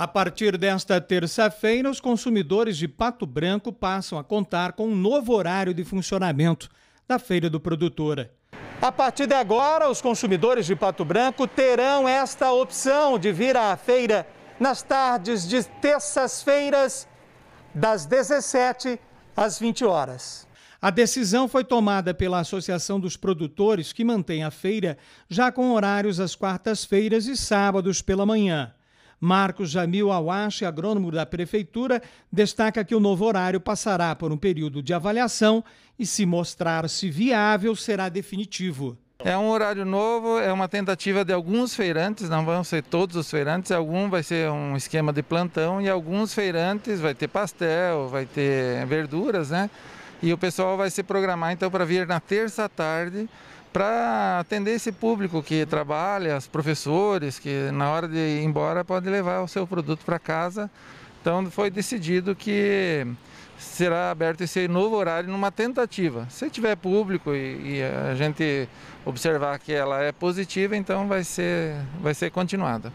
A partir desta terça-feira, os consumidores de Pato Branco passam a contar com um novo horário de funcionamento da feira do produtora. A partir de agora, os consumidores de Pato Branco terão esta opção de vir à feira nas tardes de terças-feiras, das 17 às 20 horas. A decisão foi tomada pela Associação dos Produtores, que mantém a feira já com horários às quartas-feiras e sábados pela manhã. Marcos Jamil Awashi, agrônomo da Prefeitura, destaca que o novo horário passará por um período de avaliação e, se mostrar-se viável, será definitivo. É um horário novo, é uma tentativa de alguns feirantes, não vão ser todos os feirantes, algum vai ser um esquema de plantão e alguns feirantes vai ter pastel, vai ter verduras, né? E o pessoal vai se programar então para vir na terça tarde para atender esse público que trabalha, os professores, que na hora de ir embora podem levar o seu produto para casa. Então foi decidido que será aberto esse novo horário numa tentativa. Se tiver público e, e a gente observar que ela é positiva, então vai ser, vai ser continuada.